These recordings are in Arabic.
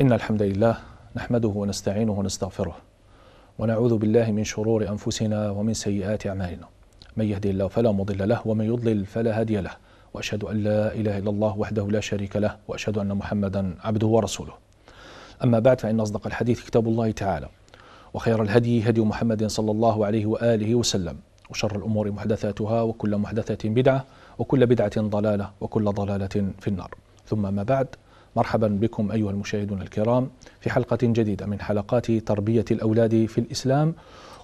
إن الحمد لله نحمده ونستعينه ونستغفره ونعوذ بالله من شرور أنفسنا ومن سيئات أعمالنا من يهدي الله فلا مضل له ومن يضلل فلا هادي له وأشهد أن لا إله إلا الله وحده لا شريك له وأشهد أن محمدا عبده ورسوله أما بعد فإن أصدق الحديث كتاب الله تعالى وخير الهدي هدي محمد صلى الله عليه وآله وسلم وشر الأمور محدثاتها وكل محدثة بدعة وكل بدعة ضلالة وكل ضلالة في النار ثم ما بعد مرحبا بكم ايها المشاهدون الكرام في حلقه جديده من حلقات تربيه الاولاد في الاسلام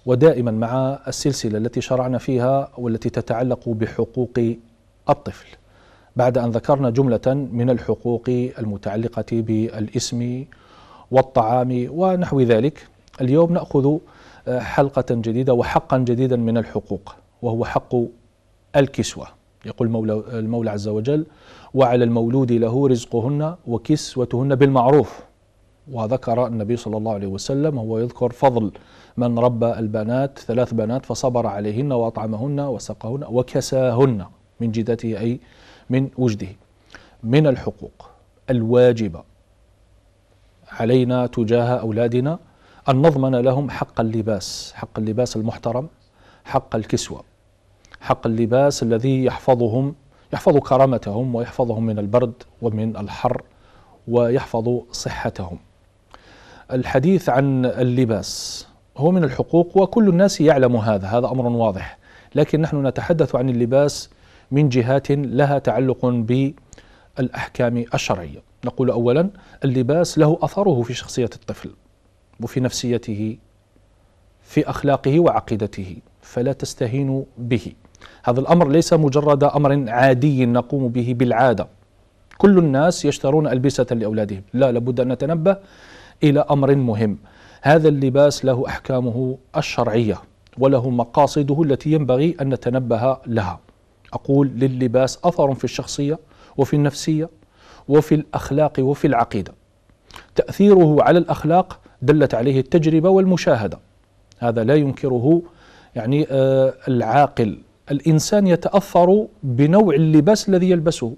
ودائما مع السلسله التي شرعنا فيها والتي تتعلق بحقوق الطفل. بعد ان ذكرنا جمله من الحقوق المتعلقه بالاسم والطعام ونحو ذلك، اليوم ناخذ آه، حلقه جديده وحقا جديدا من الحقوق وهو حق الكسوه. يقول المولى عز وجل: وعلى المولود له رزقهن وكسوتهن بالمعروف وذكر النبي صلى الله عليه وسلم هو يذكر فضل من ربى البنات ثلاث بنات فصبر عليهن وأطعمهن وسقهن وكساهن من جدته أي من وجده من الحقوق الواجبة علينا تجاه أولادنا أن نضمن لهم حق اللباس حق اللباس المحترم حق الكسوة حق اللباس الذي يحفظهم يحفظ كرامتهم ويحفظهم من البرد ومن الحر ويحفظ صحتهم الحديث عن اللباس هو من الحقوق وكل الناس يعلم هذا هذا امر واضح لكن نحن نتحدث عن اللباس من جهات لها تعلق بالاحكام الشرعيه نقول اولا اللباس له اثره في شخصيه الطفل وفي نفسيته في اخلاقه وعقيدته فلا تستهينوا به هذا الأمر ليس مجرد أمر عادي نقوم به بالعادة كل الناس يشترون ألبسة لأولادهم لا لابد أن نتنبه إلى أمر مهم هذا اللباس له أحكامه الشرعية وله مقاصده التي ينبغي أن نتنبه لها أقول للباس أثر في الشخصية وفي النفسية وفي الأخلاق وفي العقيدة تأثيره على الأخلاق دلت عليه التجربة والمشاهدة هذا لا ينكره يعني آه، العاقل الإنسان يتأثر بنوع اللباس الذي يلبسه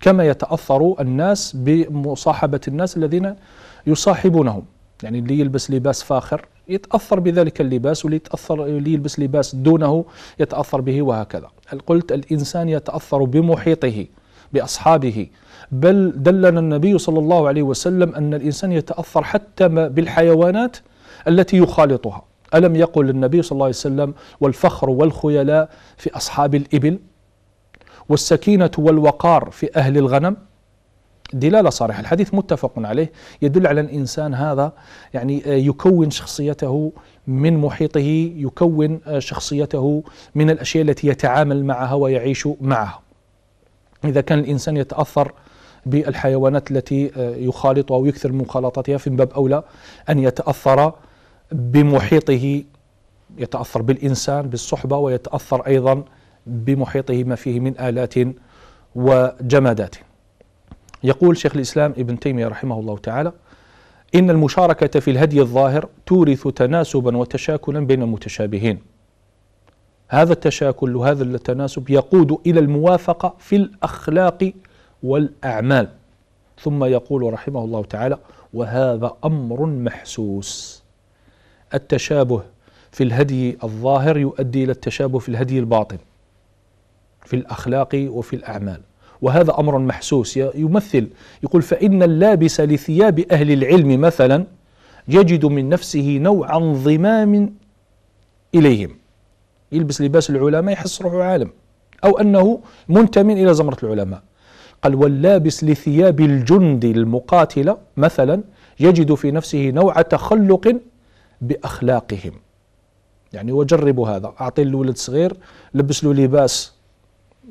كما يتأثر الناس بمصاحبة الناس الذين يصاحبونهم يعني اللي يلبس لباس فاخر يتأثر بذلك اللباس واللي يتأثر اللي يلبس لباس دونه يتأثر به وهكذا هل قلت الإنسان يتأثر بمحيطه بأصحابه بل دلنا النبي صلى الله عليه وسلم أن الإنسان يتأثر حتى بالحيوانات التي يخالطها ألم يقل النبي صلى الله عليه وسلم والفخر والخيلاء في أصحاب الإبل والسكينة والوقار في أهل الغنم دلالة صريحة الحديث متفق عليه يدل على الإنسان هذا يعني آه، يكون شخصيته من محيطه يكون آه، شخصيته من الأشياء التي يتعامل معها ويعيش معها إذا كان الإنسان يتأثر بالحيوانات التي آه، يخالطها ويكثر من مخالطتها في باب أولى أن يتأثر بمحيطه يتأثر بالإنسان بالصحبة ويتأثر أيضا بمحيطه ما فيه من آلات وجمادات يقول شيخ الإسلام ابن تيمية رحمه الله تعالى إن المشاركة في الهدي الظاهر تورث تناسبا وتشاكلا بين المتشابهين هذا التشاكل وهذا التناسب يقود إلى الموافقة في الأخلاق والأعمال ثم يقول رحمه الله تعالى وهذا أمر محسوس التشابه في الهدي الظاهر يؤدي الى التشابه في الهدي الباطن في الاخلاق وفي الاعمال وهذا امر محسوس يمثل يقول فان اللابس لثياب اهل العلم مثلا يجد من نفسه نوعا ضمام اليهم يلبس لباس العلماء يحس روحه عالم او انه منتم الى زمره العلماء قال واللابس لثياب الجند المقاتله مثلا يجد في نفسه نوع تخلق باخلاقهم يعني وجربوا هذا اعطي الولد صغير لبس له لباس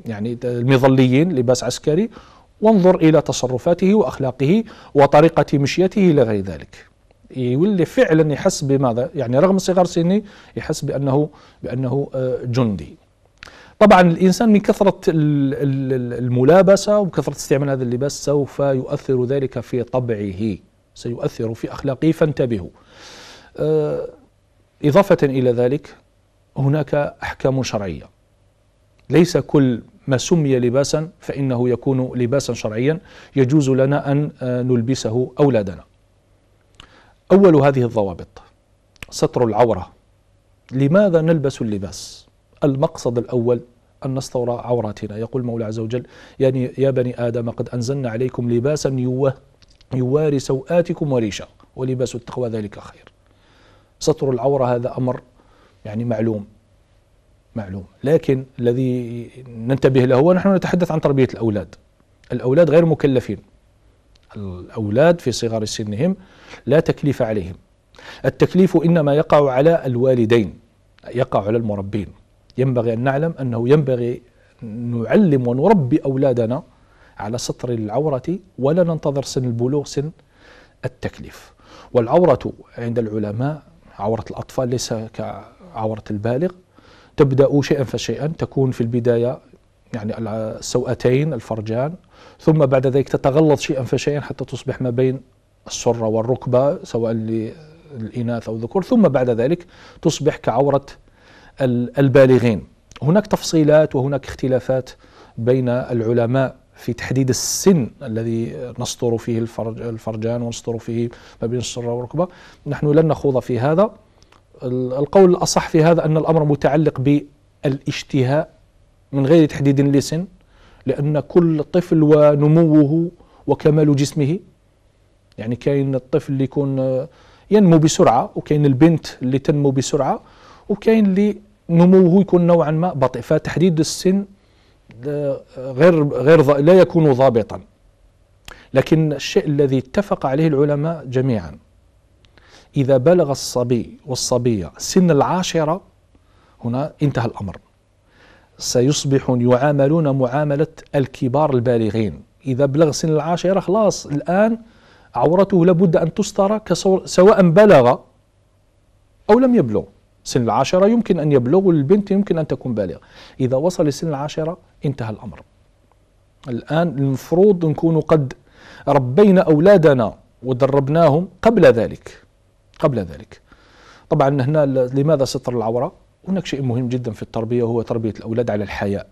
يعني المظليين لباس عسكري وانظر الى تصرفاته واخلاقه وطريقه مشيته الى غير ذلك يولي فعلا يحس بماذا يعني رغم صغر سنه يحس بانه بانه آه، جندي طبعا الانسان من كثره الملابسه وكثره استعمال هذا اللباس سوف يؤثر ذلك في طبعه سيؤثر في اخلاقه فانتبهوا آه، إضافة إلى ذلك هناك أحكام شرعية ليس كل ما سمي لباسا فإنه يكون لباسا شرعيا يجوز لنا أن آه، نلبسه أولادنا أول هذه الضوابط ستر العورة لماذا نلبس اللباس المقصد الأول أن نستر عوراتنا يقول المولى عز وجل يعني يا بني آدم قد أنزلنا عليكم لباسا يواري سوآتكم وريشا ولباس التقوى ذلك خير ستر العورة هذا أمر يعني معلوم معلوم لكن الذي ننتبه له ونحن نتحدث عن تربية الأولاد الأولاد غير مكلفين الأولاد في صغر سنهم لا تكليف عليهم التكليف إنما يقع على الوالدين يقع على المربين ينبغي أن نعلم أنه ينبغي نعلم ونربي أولادنا على سطر العورة ولا ننتظر سن البلوغ سن التكليف والعورة عند العلماء عورة الأطفال ليس كعورة البالغ تبدأ شيئا فشيئا تكون في البداية يعني السوأتين الفرجان ثم بعد ذلك تتغلظ شيئا فشيئا حتى تصبح ما بين السرة والركبة سواء للإناث أو الذكور ثم بعد ذلك تصبح كعورة البالغين هناك تفصيلات وهناك اختلافات بين العلماء في تحديد السن الذي نسطر فيه الفرج الفرجان ونسطر فيه ما بين السرة والركبة نحن لن نخوض في هذا القول الأصح في هذا أن الأمر متعلق بالاشتهاء من غير تحديد لسن لأن كل طفل ونموه وكمال جسمه يعني كاين الطفل اللي يكون ينمو بسرعة وكاين البنت اللي تنمو بسرعة وكاين اللي نموه يكون نوعا ما بطيء فتحديد السن غير غير لا يكون ضابطا لكن الشيء الذي اتفق عليه العلماء جميعا إذا بلغ الصبي والصبية سن العاشرة هنا انتهى الأمر سيصبحون يعاملون معاملة الكبار البالغين إذا بلغ سن العاشرة خلاص الآن عورته لابد أن تستر سواء بلغ أو لم يبلغ سن العاشرة يمكن أن يبلغوا البنت يمكن أن تكون بالغة إذا وصل لسن العاشرة انتهى الأمر الآن المفروض نكون قد ربينا أولادنا ودربناهم قبل ذلك قبل ذلك طبعا هنا لماذا ستر العورة هناك شيء مهم جدا في التربية وهو تربية الأولاد على الحياء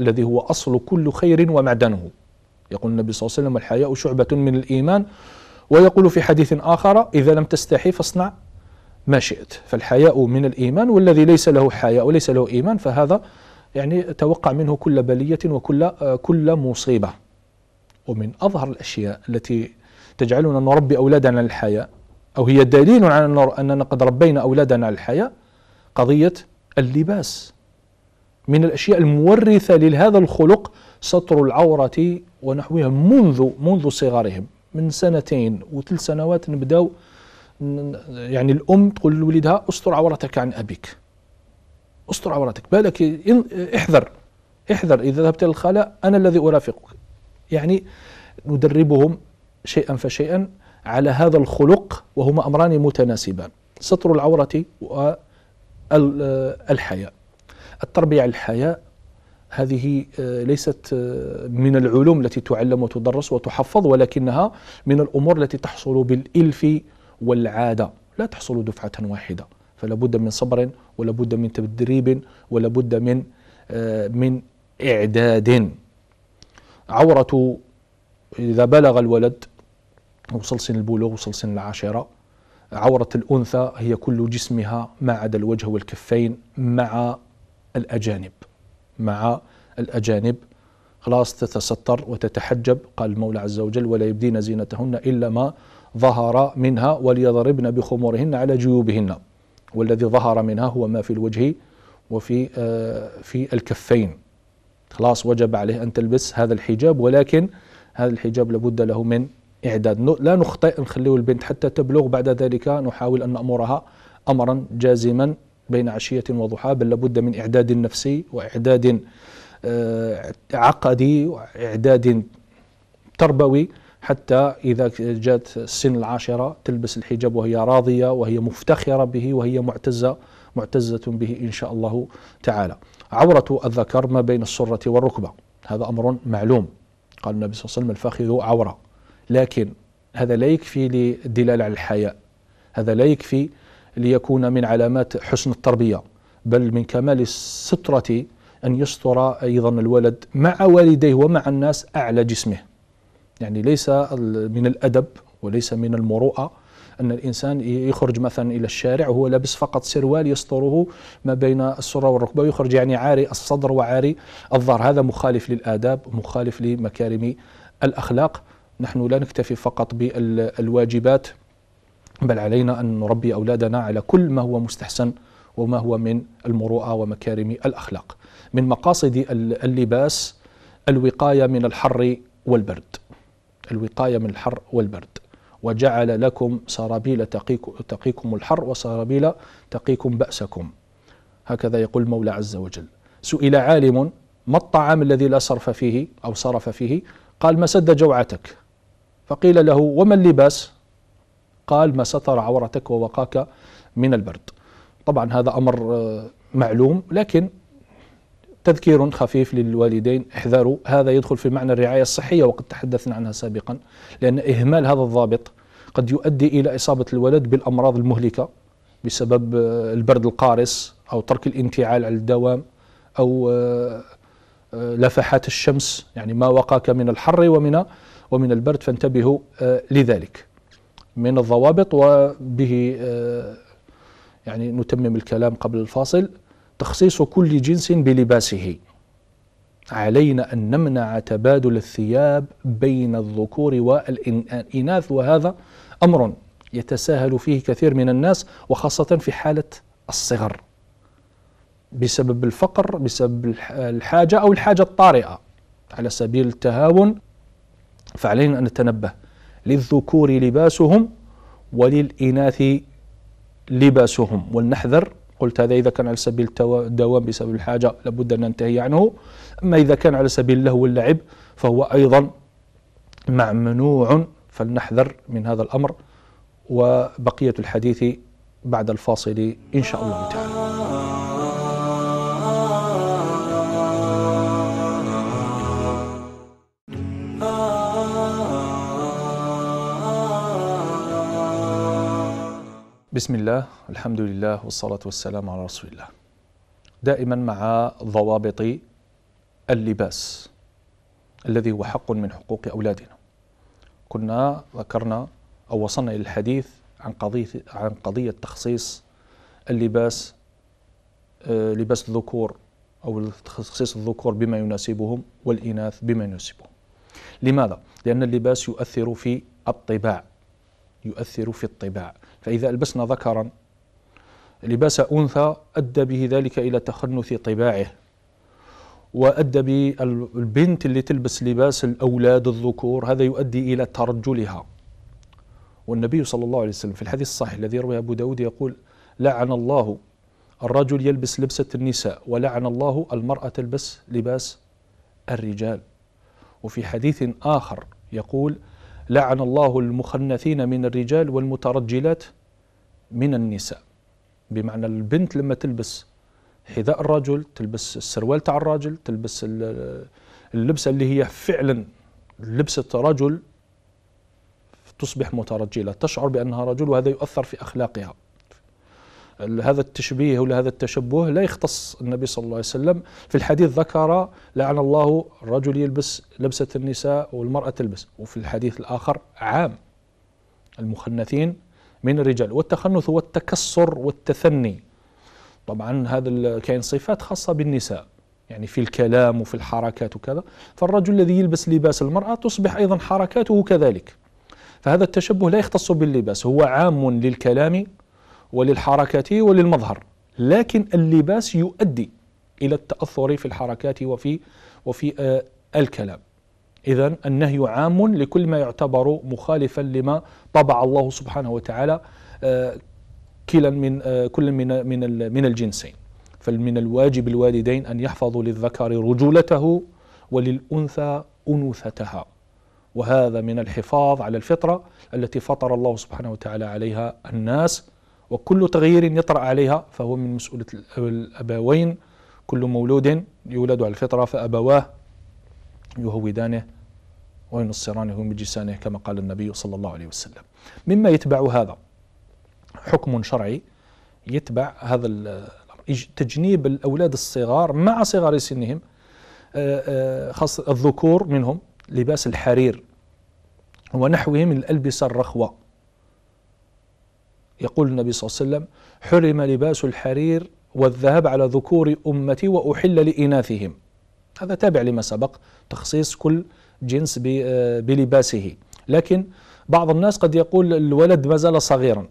الذي هو أصل كل خير ومعدنه يقول النبي صلى الله عليه وسلم الحياء شعبة من الإيمان ويقول في حديث آخر إذا لم تستحي فاصنع ما شئت فالحياء من الإيمان والذي ليس له حياء وليس له إيمان فهذا يعني توقع منه كل بلية وكل آه، كل مصيبة ومن أظهر الأشياء التي تجعلنا نربي أولادنا للحياء أو هي دليل على أننا قد ربينا أولادنا للحياء قضية اللباس من الأشياء المورثة لهذا الخلق سطر العورة ونحوها منذ منذ صغرهم من سنتين وثلاث سنوات نبداو يعني الام تقول لولدها استر عورتك عن ابيك استر عورتك بالك احذر احذر اذا ذهبت للخلاء انا الذي ارافقك يعني ندربهم شيئا فشيئا على هذا الخلق وهما امران متناسبان ستر العوره والحياء التربيه على الحياء هذه آه، ليست آه، من العلوم التي تعلم وتدرس وتحفظ ولكنها من الامور التي تحصل بالالف والعادة لا تحصل دفعة واحدة فلا بد من صبر ولا بد من تدريب ولا بد من آه، من إعداد عورة إذا بلغ الولد وصل سن البلوغ وصل سن العاشرة عورة الأنثى هي كل جسمها ما عدا الوجه والكفين مع الأجانب مع الأجانب خلاص تتستر وتتحجب قال المولى عز وجل ولا يبدين زينتهن إلا ما ظهر منها وليضربن بخمورهن على جيوبهن والذي ظهر منها هو ما في الوجه وفي آه، في الكفين خلاص وجب عليه أن تلبس هذا الحجاب ولكن هذا الحجاب لابد له من إعداد لا نخطئ نخليه البنت حتى تبلغ بعد ذلك نحاول أن نأمرها أمرا جازما بين عشية وضحاها بل لابد من إعداد نفسي وإعداد آه، عقدي وإعداد تربوي حتى إذا جاءت السن العاشرة تلبس الحجاب وهي راضية وهي مفتخرة به وهي معتزة معتزة به إن شاء الله تعالى عورة الذكر ما بين السرة والركبة هذا أمر معلوم قال النبي صلى الله عليه وسلم الفاخذ عورة لكن هذا لا يكفي للدلالة على الحياء هذا لا يكفي ليكون من علامات حسن التربية بل من كمال السترة أن يستر أيضا الولد مع والديه ومع الناس أعلى جسمه يعني ليس من الأدب وليس من المروءة أن الإنسان يخرج مثلا إلى الشارع وهو لابس فقط سروال يستره ما بين السرة والركبة ويخرج يعني عاري الصدر وعاري الظهر هذا مخالف للآداب مخالف لمكارم الأخلاق نحن لا نكتفي فقط بالواجبات بل علينا أن نربي أولادنا على كل ما هو مستحسن وما هو من المروءة ومكارم الأخلاق من مقاصد اللباس الوقاية من الحر والبرد الوقاية من الحر والبرد وجعل لكم سرابيل تقيكم الحر وسرابيل تقيكم بأسكم هكذا يقول المولى عز وجل سئل عالم ما الطعام الذي لا صرف فيه أو صرف فيه قال ما سد جوعتك فقيل له وما اللباس قال ما ستر عورتك ووقاك من البرد طبعا هذا أمر آه، معلوم لكن تذكير خفيف للوالدين احذروا هذا يدخل في معنى الرعاية الصحية وقد تحدثنا عنها سابقا لأن إهمال هذا الضابط قد يؤدي إلى إصابة الولد بالأمراض المهلكة بسبب آه، البرد القارس أو ترك الانتعال على الدوام أو آه، آه، لفحات الشمس يعني ما وقاك من الحر ومن ومن البرد فانتبهوا لذلك من الضوابط وبه يعني نتمم الكلام قبل الفاصل تخصيص كل جنس بلباسه علينا أن نمنع تبادل الثياب بين الذكور والإناث وهذا أمر يتساهل فيه كثير من الناس وخاصة في حالة الصغر بسبب الفقر بسبب الحاجة أو الحاجة الطارئة على سبيل التهاون فعلينا أن نتنبه للذكور لباسهم وللإناث لباسهم ولنحذر قلت هذا إذا كان على سبيل الدوام بسبب الحاجة لابد أن ننتهي عنه أما إذا كان على سبيل اللهو واللعب فهو أيضا ممنوع فلنحذر من هذا الأمر وبقية الحديث بعد الفاصل إن شاء الله تعالى بسم الله الحمد لله والصلاة والسلام على رسول الله دائما مع ضوابط اللباس الذي هو حق من حقوق أولادنا كنا ذكرنا أو وصلنا إلى الحديث عن قضية, عن قضية تخصيص اللباس لباس الذكور أو تخصيص الذكور بما يناسبهم والإناث بما يناسبهم لماذا؟ لأن اللباس يؤثر في الطباع يؤثر في الطباع فإذا ألبسنا ذكرا لباس أنثى أدى به ذلك إلى تخنث طباعه وأدى بالبنت اللي تلبس لباس الأولاد الذكور هذا يؤدي إلى ترجلها والنبي صلى الله عليه وسلم في الحديث الصحيح الذي رواه أبو داود يقول لعن الله الرجل يلبس لبسة النساء ولعن الله المرأة تلبس لباس الرجال وفي حديث آخر يقول لعن الله المخنثين من الرجال والمترجلات من النساء بمعنى البنت لما تلبس حذاء الرجل تلبس السروال تاع الرجل تلبس اللبسه اللي هي فعلا لبسه رجل تصبح مترجله تشعر بانها رجل وهذا يؤثر في اخلاقها هذا التشبيه ولا هذا التشبه لا يختص النبي صلى الله عليه وسلم في الحديث ذكر لعن الله الرجل يلبس لبسة النساء والمرأة تلبس وفي الحديث الآخر عام المخنثين من الرجال والتخنث هو التكسر والتثني طبعا هذا كاين صفات خاصة بالنساء يعني في الكلام وفي الحركات وكذا فالرجل الذي يلبس لباس المرأة تصبح أيضا حركاته كذلك فهذا التشبه لا يختص باللباس هو عام للكلام وللحركة وللمظهر لكن اللباس يؤدي إلى التأثر في الحركات وفي وفي آه الكلام إذا النهي عام لكل ما يعتبر مخالفا لما طبع الله سبحانه وتعالى آه كلا من آه كل من من من الجنسين فمن الواجب الوالدين أن يحفظوا للذكر رجولته وللأنثى أنوثتها وهذا من الحفاظ على الفطرة التي فطر الله سبحانه وتعالى عليها الناس وكل تغيير يطرأ عليها فهو من مسؤولة الأبوين كل مولود يولد على الفطرة فأبواه يهودانه وينصرانه بجسانه كما قال النبي صلى الله عليه وسلم مما يتبع هذا حكم شرعي يتبع هذا تجنيب الأولاد الصغار مع صغار سنهم آه، آه، خاصة الذكور منهم لباس الحرير ونحوه من الألبسة الرخوة يقول النبي صلى الله عليه وسلم حرم لباس الحرير والذهب على ذكور أمتي وأحل لإناثهم هذا تابع لما سبق تخصيص كل جنس آه، بلباسه لكن بعض الناس قد يقول الولد ما زال صغيرا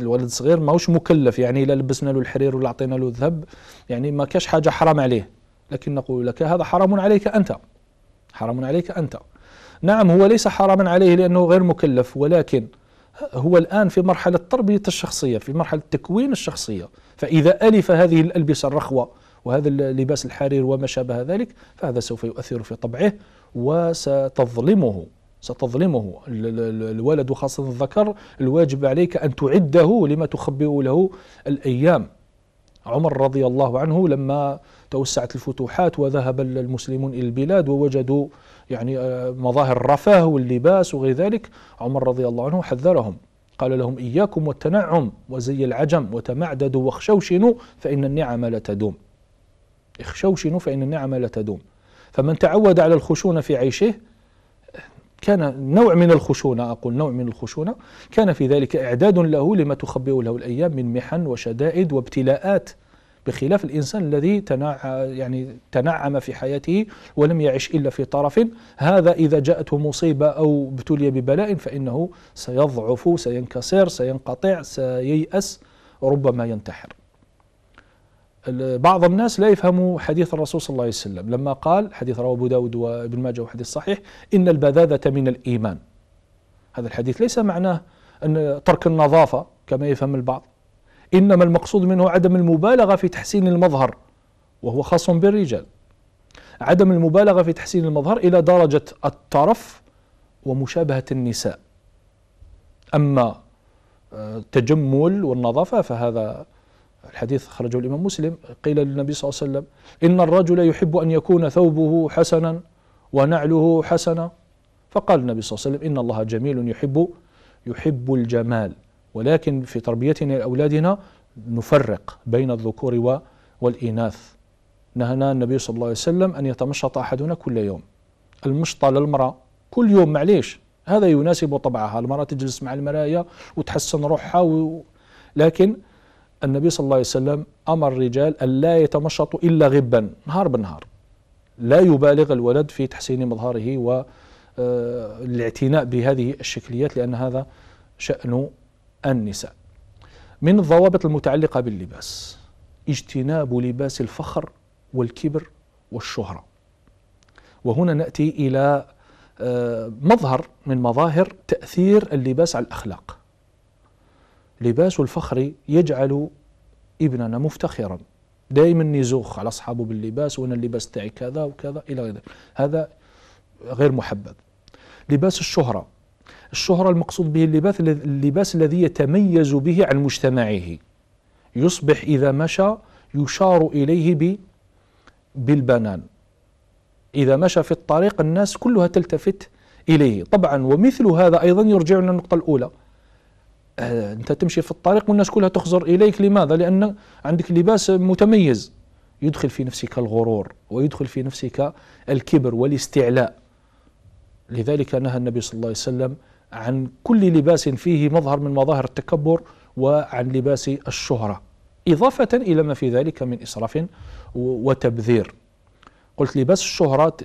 الولد صغير ماهوش مكلف يعني لا لبسنا له الحرير ولا اعطينا له الذهب يعني ما كاش حاجة حرام عليه لكن نقول لك هذا حرام عليك أنت حرام عليك أنت نعم هو ليس حراما عليه لأنه غير مكلف ولكن هو الآن في مرحلة تربية الشخصية في مرحلة تكوين الشخصية فإذا ألف هذه الألبسة الرخوة وهذا اللباس الحرير وما شابه ذلك فهذا سوف يؤثر في طبعه وستظلمه ستظلمه الولد وخاصة الذكر الواجب عليك أن تعده لما تخبئ له الأيام عمر رضي الله عنه لما توسعت الفتوحات وذهب المسلمون إلى البلاد ووجدوا يعني آه، مظاهر الرفاه واللباس وغير ذلك عمر رضي الله عنه حذرهم قال لهم إياكم والتنعم وزي العجم وتمعددوا واخشوشنوا فإن النعم لا تدوم اخشوشنوا فإن النعم لا تدوم فمن تعود على الخشونة في عيشه كان نوع من الخشونة أقول نوع من الخشونة كان في ذلك إعداد له لما تخبئ له الأيام من محن وشدائد وابتلاءات بخلاف الإنسان الذي تنع يعني تنعم في حياته ولم يعش إلا في طرف هذا إذا جاءته مصيبة أو ابتلي ببلاء فإنه سيضعف سينكسر سينقطع سييأس ربما ينتحر بعض الناس لا يفهموا حديث الرسول صلى الله عليه وسلم لما قال حديث رواه أبو داود وابن ماجه وحديث صحيح إن البذاذة من الإيمان هذا الحديث ليس معناه أن ترك النظافة كما يفهم البعض إنما المقصود منه عدم المبالغة في تحسين المظهر وهو خاص بالرجال عدم المبالغة في تحسين المظهر إلى درجة الطرف ومشابهة النساء أما التجمل آه، والنظافة فهذا الحديث خرجه الإمام مسلم قيل للنبي صلى الله عليه وسلم إن الرجل يحب أن يكون ثوبه حسنا ونعله حسنا فقال النبي صلى الله عليه وسلم إن الله جميل يحب يحب الجمال ولكن في تربيتنا لأولادنا نفرق بين الذكور والإناث نهانا النبي صلى الله عليه وسلم أن يتمشط أحدنا كل يوم المشطة للمرأة كل يوم معليش هذا يناسب طبعها المرأة تجلس مع المرايا وتحسن روحها و... لكن النبي صلى الله عليه وسلم أمر الرجال أن لا يتمشطوا إلا غبا نهار بنهار لا يبالغ الولد في تحسين مظهره والاعتناء آه، بهذه الشكليات لأن هذا شأن النساء من الضوابط المتعلقة باللباس اجتناب لباس الفخر والكبر والشهرة وهنا نأتي إلى آه، مظهر من مظاهر تأثير اللباس على الأخلاق لباس الفخر يجعل ابننا مفتخرا دائما نزوخ على أصحابه باللباس وأنا اللباس تاعي كذا وكذا إلى غير ذلك هذا غير محبب لباس الشهرة الشهرة المقصود به اللباس اللباس الذي يتميز به عن مجتمعه يصبح إذا مشى يشار إليه ب بالبنان إذا مشى في الطريق الناس كلها تلتفت إليه طبعا ومثل هذا أيضا يرجعنا النقطة الأولى آه، أنت تمشي في الطريق والناس كلها تخزر إليك لماذا؟ لأن عندك لباس متميز يدخل في نفسك الغرور ويدخل في نفسك الكبر والاستعلاء لذلك نهى النبي صلى الله عليه وسلم عن كل لباس فيه مظهر من مظاهر التكبر وعن لباس الشهرة إضافة إلى ما في ذلك من إسراف وتبذير قلت لباس الشهرة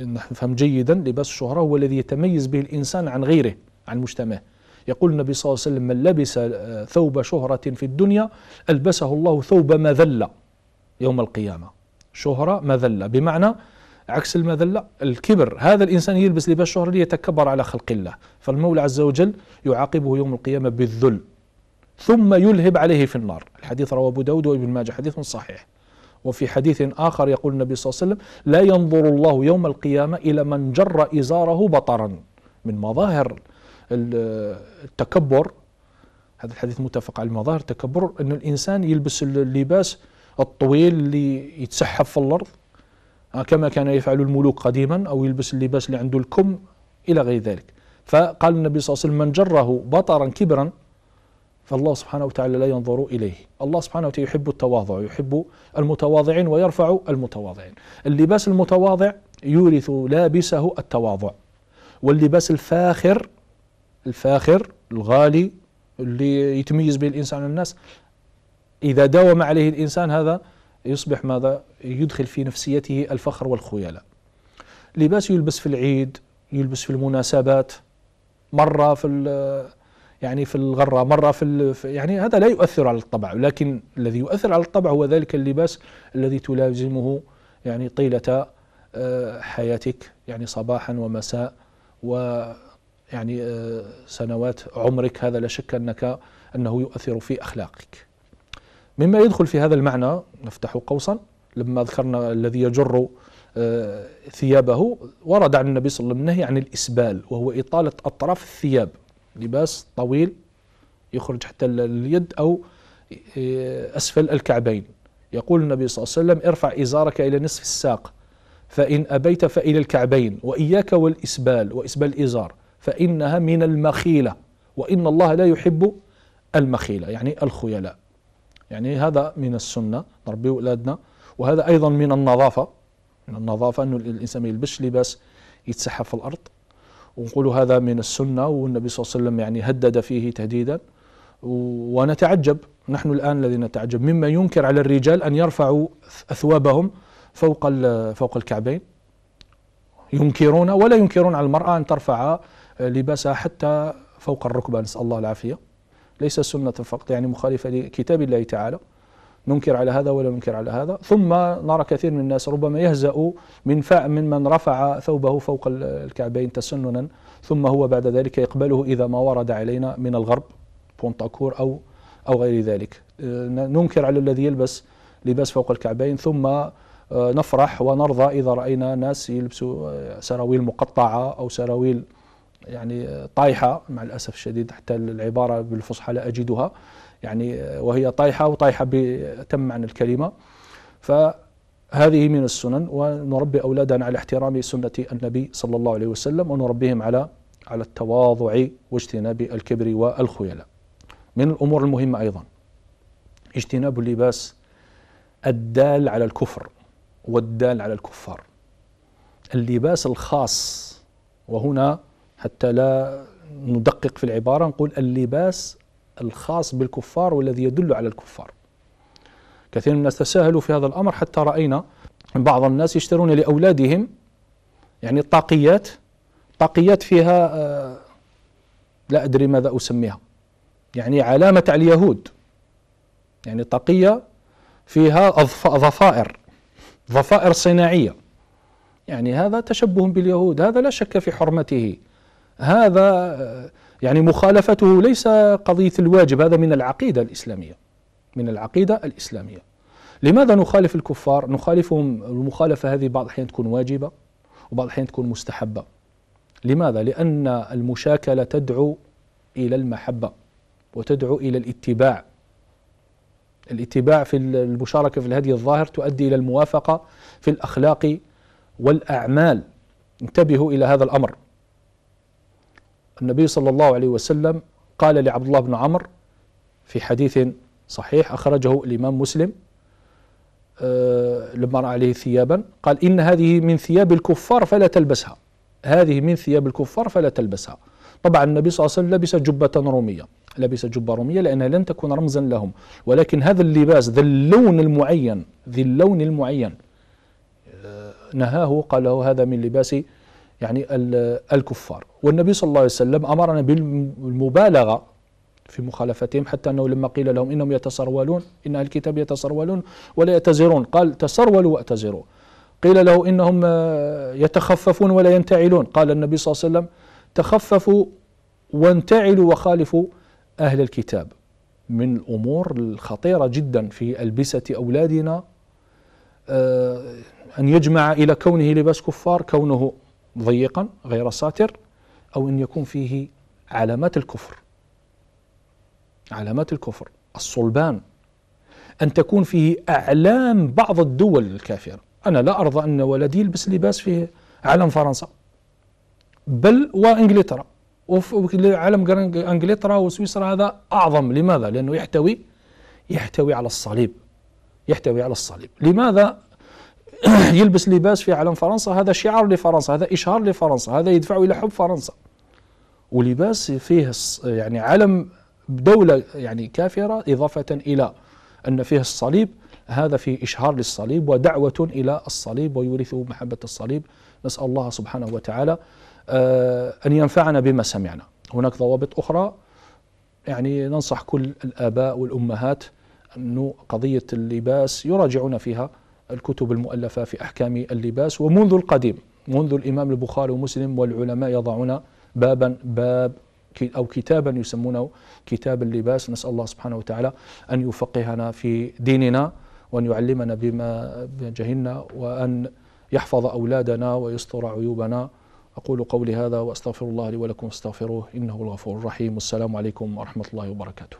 نفهم جيدا لباس الشهرة هو الذي يتميز به الإنسان عن غيره عن مجتمعه يقول النبي صلى الله عليه وسلم من لبس آه، ثوب شهرة في الدنيا ألبسه الله ثوب مذلة يوم القيامة شهرة مذلة بمعنى عكس المذلة الكبر هذا الإنسان يلبس لباس الشهرة ليتكبر على خلق الله فالمولى عز وجل يعاقبه يوم القيامة بالذل ثم يلهب عليه في النار الحديث رواه أبو داود وابن ماجه حديث صحيح وفي حديث آخر يقول النبي صلى الله عليه وسلم لا ينظر الله يوم القيامة إلى من جر إزاره بطرا من مظاهر التكبر هذا الحديث متفق على المظاهر التكبر أن الإنسان يلبس اللباس الطويل اللي يتسحب في الأرض آه، كما كان يفعل الملوك قديما أو يلبس اللباس اللي عنده الكم إلى غير ذلك فقال النبي صلى الله عليه وسلم من جره بطرا كبرا فالله سبحانه وتعالى لا ينظر إليه الله سبحانه وتعالى يحب التواضع يحب المتواضعين ويرفع المتواضعين اللباس المتواضع يورث لابسه التواضع واللباس الفاخر الفاخر الغالي اللي يتميز به الإنسان عن الناس إذا داوم عليه الإنسان هذا يصبح ماذا يدخل في نفسيته الفخر والخيلاء لباس يلبس في العيد يلبس في المناسبات مرة في يعني في الغرة مرة في يعني هذا لا يؤثر على الطبع لكن الذي يؤثر على الطبع هو ذلك اللباس الذي تلازمه يعني طيلة آه، حياتك يعني صباحا ومساء و يعني آه، سنوات عمرك هذا لا شك انك انه يؤثر في اخلاقك مما يدخل في هذا المعنى نفتح قوسا لما ذكرنا الذي يجر آه، ثيابه ورد عن النبي صلى الله عليه وسلم النهي عن الإسبال وهو إطالة أطراف الثياب لباس طويل يخرج حتى اليد أو آه، أسفل الكعبين يقول النبي صلى الله عليه وسلم ارفع إزارك إلى نصف الساق فإن أبيت فإلى الكعبين وإياك والإسبال وإسبال الإزار فإنها من المخيلة وإن الله لا يحب المخيلة يعني الخيلاء يعني هذا من السنة نربي أولادنا وهذا أيضا من النظافة من النظافة أن الإنسان ما يلبسش لباس يتسحب في الأرض ونقول هذا من السنة والنبي صلى الله عليه وسلم يعني هدد فيه تهديدا ونتعجب نحن الآن الذين نتعجب مما ينكر على الرجال أن يرفعوا أثوابهم فوق فوق الكعبين ينكرون ولا ينكرون على المرأة أن ترفع لباسها حتى فوق الركبة نسأل الله العافية ليس سنة فقط يعني مخالفة لكتاب الله تعالى ننكر على هذا ولا ننكر على هذا ثم نرى كثير من الناس ربما يهزأ من فاء من من رفع ثوبه فوق الكعبين تسننا ثم هو بعد ذلك يقبله إذا ما ورد علينا من الغرب بونتاكور أو أو غير ذلك ننكر على الذي يلبس لباس فوق الكعبين ثم آه، نفرح ونرضى إذا رأينا ناس يلبسوا آه، سراويل مقطعة أو سراويل يعني طايحة مع الأسف الشديد حتى العبارة بالفصحى لا أجدها يعني وهي طايحة وطايحة بأتم معنى الكلمة فهذه من السنن ونربي أولادنا على احترام سنة النبي صلى الله عليه وسلم ونربيهم على على التواضع واجتناب الكبر والخيلاء من الأمور المهمة أيضا اجتناب اللباس الدال على الكفر والدال على الكفار اللباس الخاص وهنا حتى لا ندقق في العبارة نقول اللباس الخاص بالكفار والذي يدل على الكفار كثير من الناس تساهلوا في هذا الأمر حتى رأينا بعض الناس يشترون لأولادهم يعني طاقيات طاقيات فيها آه، لا أدري ماذا أسميها يعني علامة على اليهود يعني طاقية فيها ظفائر ظفائر صناعية يعني هذا تشبه باليهود هذا لا شك في حرمته هذا آه، يعني مخالفته ليس قضية الواجب هذا من العقيدة الإسلامية من العقيدة الإسلامية لماذا نخالف الكفار نخالفهم المخالفة هذه بعض الأحيان تكون واجبة وبعض الأحيان تكون مستحبة لماذا لأن المشاكلة تدعو إلى المحبة وتدعو إلى الاتباع الاتباع في المشاركة في الهدي الظاهر تؤدي إلى الموافقة في الأخلاق والأعمال انتبهوا إلى هذا الأمر النبي صلى الله عليه وسلم قال لعبد الله بن عمر في حديث صحيح أخرجه الإمام مسلم آه، لما رأى عليه ثيابا قال إن هذه من ثياب الكفار فلا تلبسها هذه من ثياب الكفار فلا تلبسها طبعا النبي صلى الله عليه وسلم لبس جبة رومية لبس جبة رومية لأنها لن تكون رمزا لهم ولكن هذا اللباس ذا اللون المعين ذي اللون المعين آه، نهاه قال له هذا من لباس يعني الكفار والنبي صلى الله عليه وسلم أمرنا بالمبالغة في مخالفتهم حتى أنه لما قيل لهم إنهم يتسرولون إن أهل الكتاب يتسرولون ولا يتزرون قال تسرولوا وأتزروا قيل له إنهم آه، يتخففون ولا ينتعلون قال النبي صلى الله عليه وسلم تخففوا وانتعلوا وخالفوا أهل الكتاب من الأمور الخطيرة جدا في ألبسة أولادنا آه، أن يجمع إلى كونه لباس كفار كونه ضيقا غير ساتر أو أن يكون فيه علامات الكفر علامات الكفر الصلبان أن تكون فيه أعلام بعض الدول الكافرة أنا لا أرضى أن ولدي يلبس لباس فيه علم فرنسا بل وإنجلترا وعلم انجلترا وسويسرا هذا اعظم لماذا؟ لانه يحتوي يحتوي على الصليب يحتوي على الصليب لماذا يلبس لباس في علم فرنسا هذا شعار لفرنسا هذا اشهار لفرنسا هذا يدفع الى حب فرنسا ولباس فيه يعني علم دولة يعني كافرة إضافة إلى أن فيه الصليب هذا في إشهار للصليب ودعوة إلى الصليب ويورث محبة الصليب نسأل الله سبحانه وتعالى آه، أن ينفعنا بما سمعنا هناك ضوابط أخرى يعني ننصح كل الآباء والأمهات أنه قضية اللباس يراجعون فيها الكتب المؤلفة في أحكام اللباس ومنذ القديم منذ الإمام البخاري ومسلم والعلماء يضعون بابا باب أو كتابا يسمونه كتاب اللباس نسأل الله سبحانه وتعالى أن يفقهنا في ديننا وأن يعلمنا بما جهلنا وأن يحفظ أولادنا ويستر عيوبنا أقول قولي هذا وأستغفر الله لي ولكم استغفروه إنه الغفور الرحيم والسلام عليكم ورحمة الله وبركاته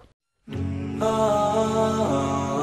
آه.